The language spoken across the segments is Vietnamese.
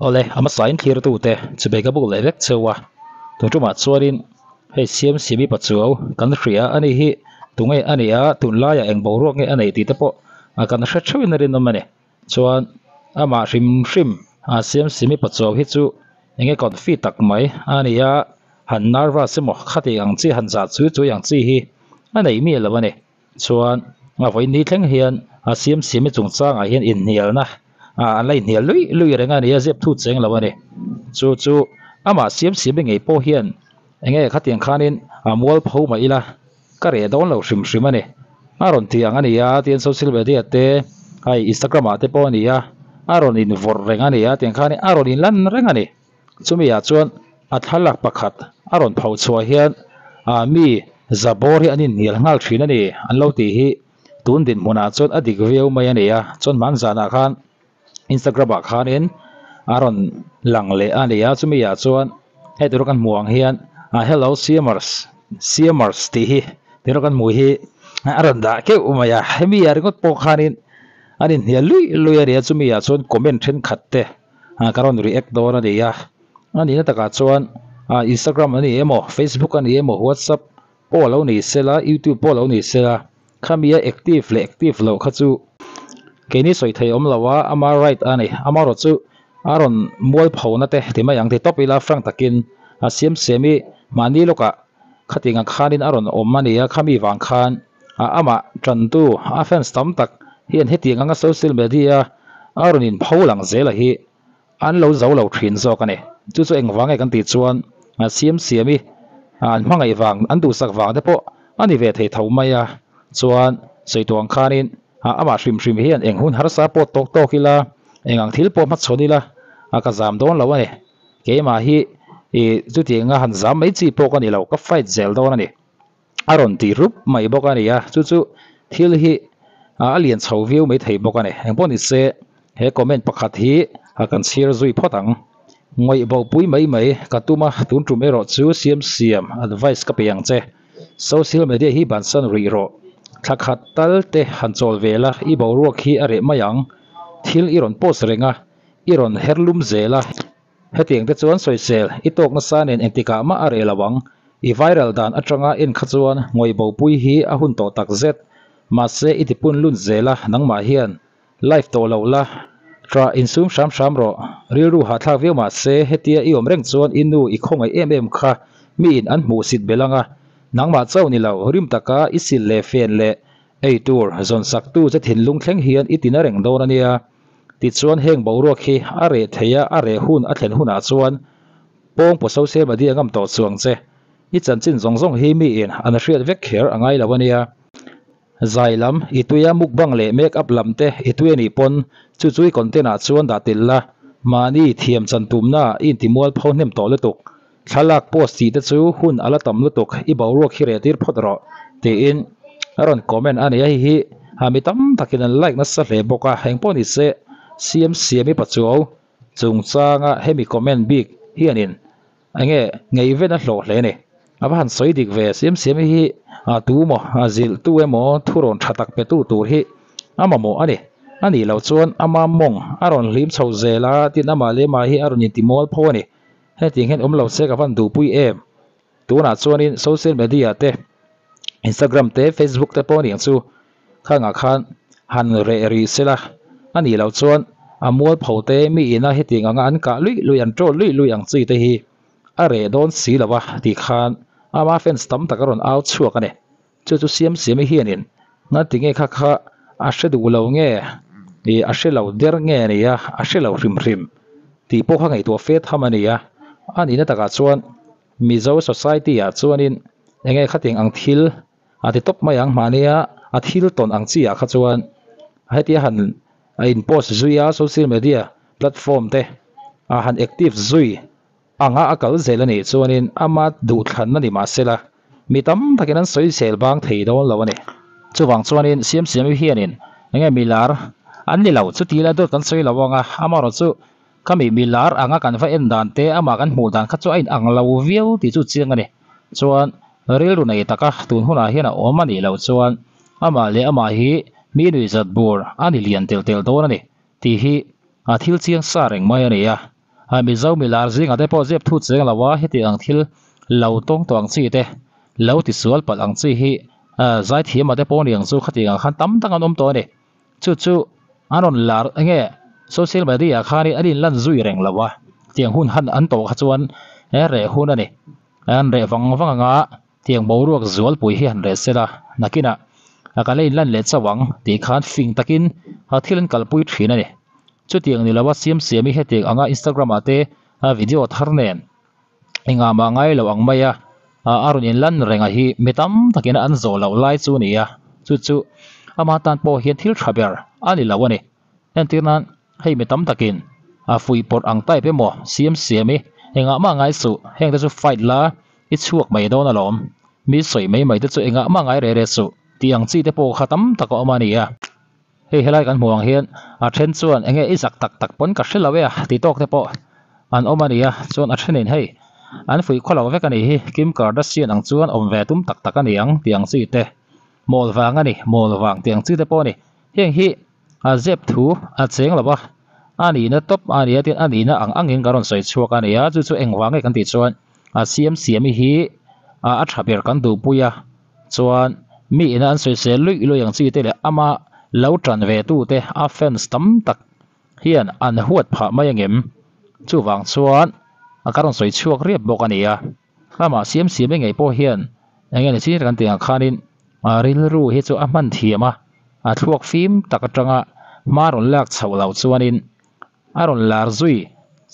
ole ama sain thlir tu te chube ka bul erek chewa to tuma chuarin hei siam simi pachuau kan hria ani hi tungai ani a tun la ya eng boruak nge ani ti te po a kan hra chhuin rin no mane chuan ama rim rim a siam simi pachuau hi chu enge kon fi tak mai ani a han narwa semo khati ang chi han za chu chu yang chi hi anei mi lo mane chuan nga voi ni thleng hian a siam simi chungchang a hian in hial na à anh lấy nhiều lưỡi lưỡi rồi nghe này dẹp thu chén là vậy này chú chú à mà xiêm xiêm bên ngày bao hiền anh ấy khát tiền khăn nên à mua phô mà ila cái này đó là sum mà này à rồi thì anh ấy à tiền social media thế hay instagram à thế po này à rồi in vor rồi anh này à tiền khăn này à rồi in lần rồi anh này chú mi à chuan à thằng lạc bạc khát à rồi phô chua hiền à mi zabor anh anin nil ngal thin ani anh lâu ti hi tuấn tun din mona chon adik veu mai ani a chon man zana khan Instagram a khanin aron langle le a leya chumi ya chuan he tur kan muang hian a hello CMRs CMRs ti hi tur kan mu hi aron da ke umaya hemi ya ringot po kharin ani hia lui lui ya ria chumi ya chuan comment then khatte a karon react dor a leya ani na taka chuan a Instagram ani emo Facebook ani emo WhatsApp po lo ni sela YouTube po lo ni sela khamia active le active lo khachu cái này soi thấy ông là lawa amar right anh ani ama ro chu aron mual pho na te tima yang te topila frank takin asiam à, semi mani loka khatinga khanin aron om mani a khami wang khan a ama trantu a fans tam tak hian hetinga nga social media aron in pho lang zela hi an lo zo lo thin zo kane chu chu engwang kan ti chuan asiam semi an hmangai wang an du sak wang te po ani ve thei tho mai a chuan soi tuang khanin à xem ama shrim shrim hian eng hun har sa pot tok tok ila engang thil po ma chhonila aka zam don là vậy cái mà hi chú e chuti nga han zam mai chi pok ani lo ka fight zel don ani aron ti rup mai bok này à chú chú thil hi à alien chho view mai thei bok này anh pon i se he comment pakhat hi akan sir zui photang ngoi bo pui mai mai katuma tun tu mero chu siam siam advice ka piang che social media hi bản thân ri thla hát tal te han chawl vela i bo ruak hi a re mayang thil i ron post renga i ron herlum zela hetiang te chuan soisel i tok na san en entika ma a re lawang i viral dan atanga in khát chuan ngoi bo pui hi a hun to tak zet ma se i tipun lun zela nangma hian life to lo la tra in sum sham sham ro ri ru ha thla ve ma se hetia i om reng chuan inu i khongai em em kha mi in an mu sit belanga นังมาเจ้านี่เราริมตะกาอิสิเลเฟนเลไอตัวจนสักตู้จะถิ่นลุงแข็งเฮียนอิตินาเร่งโดนเนียติดชวนเฮงบ่รัวเคอาเรเทียอาเรหุ่นอัตเลหุ่นอาชวนปงปวดเศร้าเสียมาดีงำต่อสวงเซอิจันจินสองสองเฮมีเอ็นอันเชียดเวกเขียร์อังไงละวันเนียไซลัมอิตวยามุกบังเลเมกอัพลัมเตอิตุยน่ปนชุ่วยๆคอนเทนตอาชวนดัดติลละมานี่เทียมสันตุมหน้าอินติมวลพาวเนมต่อเลตุก thlalak post ti te chu hun ala tam lutuk i boruak hi retir phot ro te in aron comment ani hi hi hami tam takin an like na sa hle boka heng pawni se siam siam i pachuau chung changa hemi comment big hianin ange ngei ve na hlo hle ni aba han soi dik ve siam siam hi a tu mo a zil tu emo thuron thatak pe tu tur hi ama mo ani ani lo chuan ama mong aron hlim chho zela tin ama le ma hi aron ni timol pho ni tiếng hết hen omlo se ka van đủ bụi em tuna nên social media te instagram te facebook te pawh ning chu khanga khan han re ri sela ani lo chuan amul pho te mi ina heting anga an ka lui lui an tro lui lui ang chi te hi a re don si lawa ti khan ama fans tam takaron out chuak ane chu chu siam siam hianin nga tinge kha kha a shedu lo nge e sẽ shelo der nghe này, ya sẽ shelo rim rim ti po kha ngai to ham thamani ya anina taka chuan mizo society ah chuanin enge khating ang thil a ti top mai ang mania a thil ton ang chi a kha chuan heti han a in post zuia social media platform te a han active zui anga akal zel ani chuanin ama du thlan na ni ma sela mi tam takin an soi sel bang thei don lo ani chuwang chuanin siam siam hi hianin enge milar an ni lo chu tila dot kan soi lawanga amaro chu kami milar anga kan va en dan te ama kan hmu dan kha chu ain ang lo viau ti chu chiang ani chuan ril ru nei taka tun huna hian a om ani lo chuan ama le ama hi mi nui zat bur ani lian tel tel don ani ti hi a thil chiang sa reng mai ani a a mi zau milar zinga te po zep thu chiang lawa hi ti ang thil lo tong tong chi te lo ti sual pal ang chi hi a zai thiam ate po niang chu khati ang khan tam tang an om to ani chu chu anon lar nge social media khani alin lan zui reng lawa tiang hun han an to khachuan e eh, re hun ani an re wang wang nga tiang boruak zual pui hi han re sela nakina akalei lan le chawang ti khan fing takin hathilan kalpui thin ani chu tiang ni lawa siam siam hi hete anga instagram ate a video tharnen inga ma ngai lo ang maya a arun in lan renga hi mitam takina an zo lo lai chu ni a chu chu ama tan po hian thil thaber ani lawani en tirnan hei mi tấm takin a fui por ang tai pe mo siam siam e enga ma ngai su heng da chu fight la i chuak mai don alom mi soi mai mai te chu enga ma ngai re re su tiang chi te po khatam tak oma ni a hei helai kan huang hian a then chuan enge izak tak tak pon ka hrelo ve ti tok te po an omania ni a chuan a thenin hei an fui kholo vek ani hi kim kardashian ang chuan om ve tum tak tak ani ang tiang chi te mol wang ani mol wang tiang chi te po ni heng hi อาเจ็บถูอาเจงหรอปะอันนี้นะตบอันนี้ที่อันนี้นะอังอังเงินการันใส่ชัวกันเนี่ยจู่จู่เอ็งวางกันติดชวนอาเสียมเสียมีฮีอาอัดขับเบียร์กันดูปุยอะชวนมีนันใส่เสลุยลุยอย่างจีเตเลยอามาเล่าจันเวตูเตอาเฟนสตัมตักเฮียนอันหัวผาไม่ยังเงิมจู่วางชวนอาการันใส่ชัวเรียบบอกกันเนี่ยอามาเสียมเสียไม่ไงพ่อเฮียนอย่างเงี้ยนี่สิ่งกันเตียงคานินอาริลรู้เฮจูอามันเทียมะ À, a thuak fim mà atanga lạc ron lak chho lo chuanin a ron lar zui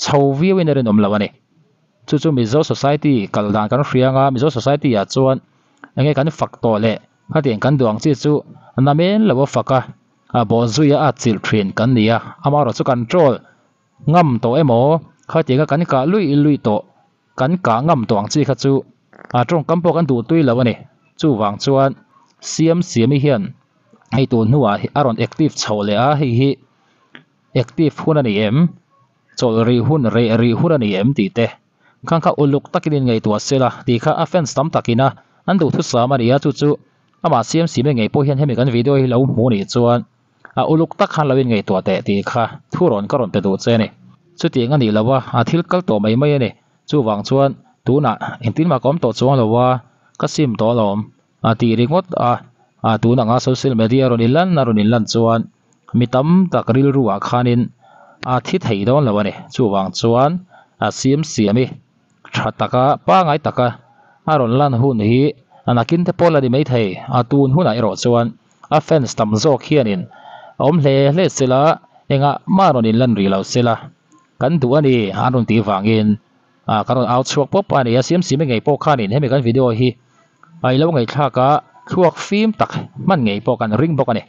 chho viawin erin om lawani chú chu mizo society kaldan kan hrianga mizo society a à, chuan enge kan fak to le hatiang kan anh nam chu namen lawa faka a bon zuya a chil train kan nia amaro chu control ngam to emo hatiang kan ka lui lui to kan ka ngam tong chi kha chu a trong kampo kan du tui lawani chú wang chuan siam siêm hi hiền ไอตัวนัวอารอนแอคทีฟโชเลยอะฮิฮิแอคทีฟหุ่นนี่เอ็มโชรีหุ่นเรรีหุ่นนี่เอ็มตีเตะข้างข้าอุลุกตะกินไงตัวเสละดีข้าอัฟเฟนสตัมตะกินนะอันดูทุสามารียจูจุอามาเซียมสีไม่ไงพูดเห็นให้มีกันวิดีโอให้เราหุนี่จวนอาอุลุกตะขันเราเป็นไงตัวเตะตีข้าทุรนก็รนไปดูเจนี่สุดที่งั้นนี่ละว่าอาทิตย์ก็ตัวไม่ไม่เนี่ยจู่วางชวนตัวน่ะเห็นตีนมาก้อมตัวจวนเละว่าก็ซิมตัวลมอาตีริงดอ่ะอาตูนังโซเชียลมีเดียรุนิลันนารุนิลันชวนมิตัมตักริลรัวคานินอาทิตย์ไหดอนละวันเนี้ยชวงชวนอาเสียมเสียมีชาตักะป้าไงตักะอารุนลันหุ่นฮีอาณาคินเทพอลัดไม่ไทยอาตูนหุ่นไอรอดชวนอาแฟนสตัมโซเคียนินอมเล่เลสิละเอ็งอะมารุนิลันรีเลาสิละกันตัวนี้อารุนตีฟังเองอาการเอลชวกปุ๊บอปเนี่ยเสียมเสียมไงโปคานินให้มีการวิดีโอฮีไอเล่าไงท่ากะช่วงฟิล์มตักมันไงปอกันริ่งปอกันเนี่ย